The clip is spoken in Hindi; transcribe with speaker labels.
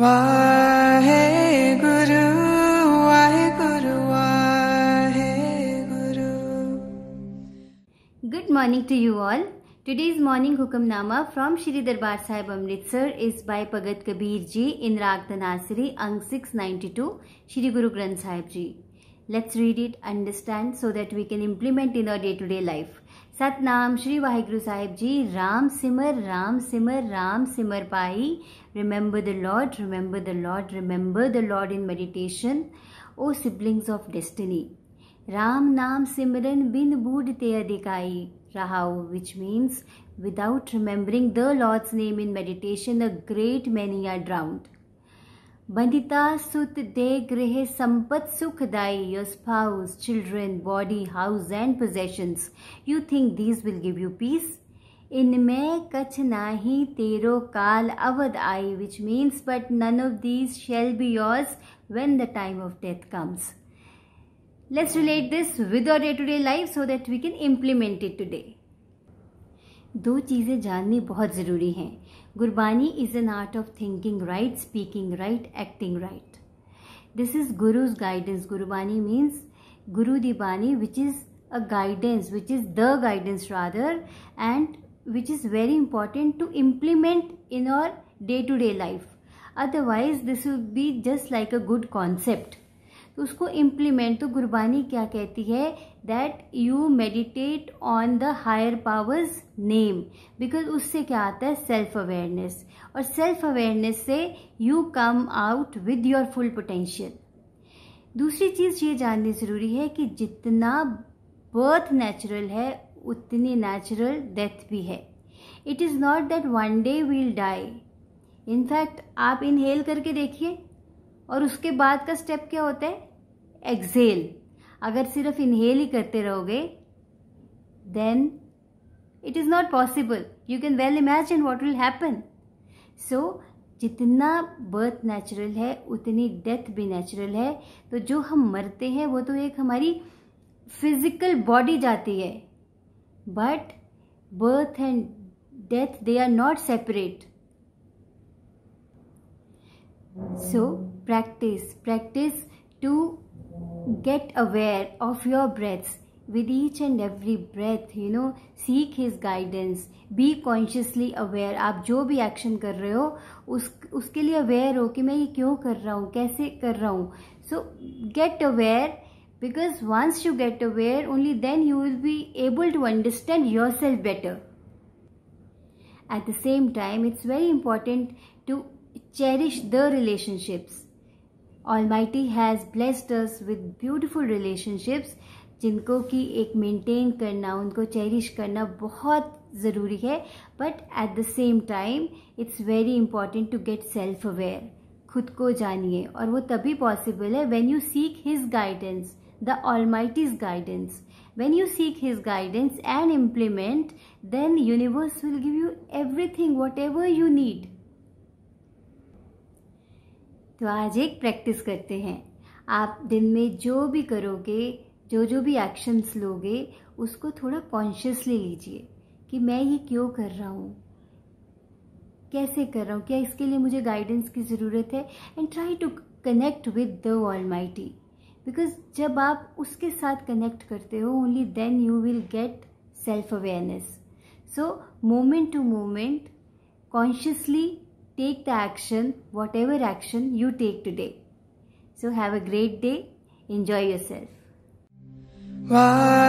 Speaker 1: Good morning to you all. Today's morning Hukamnama from Shri Darbar Sahib Amritsar is by Pagat Kabir ji in Raag Danasri, Ang 692, Shri Guru Granth Sahib ji. Let's read it, understand so that we can implement in our day-to-day -day life. Satnam Shri Vaheguru Sahib Ji, Ram Simar, Ram Simar, Ram Simar Pai. Remember the Lord, remember the Lord, remember the Lord in meditation. O siblings of destiny, Ram Nam Simran Bin Budhte Adhikai Rahau, which means without remembering the Lord's name in meditation, a great many are drowned. Bandita सुत दे गृह संपत सुखदाई your spouse children body house and possessions you think this will give you peace इनमें कछ ही तेरो काल अवध आई which means but none of these shall be yours when the time of death comes let's relate this with our day to day life so that we can implement it today दो चीज़ें जाननी बहुत ज़रूरी हैं Gurbani is an art of thinking right speaking right acting right this is Guru's guidance Gurbani means Guru दीबानी which is a guidance which is the guidance rather and which is very important to implement in our day to day life otherwise this would be just like a good concept तो उसको इम्प्लीमेंट तो गुरबानी क्या कहती है that you meditate on the higher power's name because उससे क्या आता है सेल्फ अवेयरनेस और सेल्फ अवेयरनेस से you come out with your full potential दूसरी चीज़ ये जाननी ज़रूरी है कि जितना बर्थ नेचुरल है उतनी नेचुरल डेथ भी है it is not that one day we'll die in fact आप इनहेल करके देखिए और उसके बाद का स्टेप क्या होता है एक्सेल अगर सिर्फ इनहेल ही करते रहोगे then it is not possible you can well imagine what will happen so जितना बर्थ नेचुरल है उतनी डेथ भी नेचुरल है तो जो हम मरते हैं वो तो एक हमारी फिजिकल बॉडी जाती है but birth and death they are not separate so practice practice to get aware of your breaths with each and every breath you know seek his guidance be consciously aware आप जो भी एक्शन कर रहे हो उस उसके लिए अवेयर हो कि मैं ये क्यों कर रहा हूँ कैसे कर रहा हूँ so get aware because once you get aware only then you will be able to understand your self better at the same time it's very important to cherish the relationships almighty has blessed us with beautiful relationships जिनको कि एक मेंटेन करना उनको चेरिश करना बहुत ज़रूरी है but at the same time it's very important to get self aware खुद को जानिए और वो तभी पॉसिबल है when you seek his guidance the almighty's guidance seek his guidance and implement then universe will give you everything whatever you need तो आज एक प्रैक्टिस करते हैं आप दिन में जो भी करोगे जो जो भी एक्शंस लोगे उसको थोड़ा कॉन्शियसली लीजिए कि मैं ये क्यों कर रहा हूँ कैसे कर रहा हूँ क्या इसके लिए मुझे गाइडेंस की ज़रूरत है and try to connect with the all because जब आप उसके साथ कनेक्ट करते हो only then you will get self awareness so moment to moment consciously take the action, whatever action you take today. So have a great day. Enjoy yourself.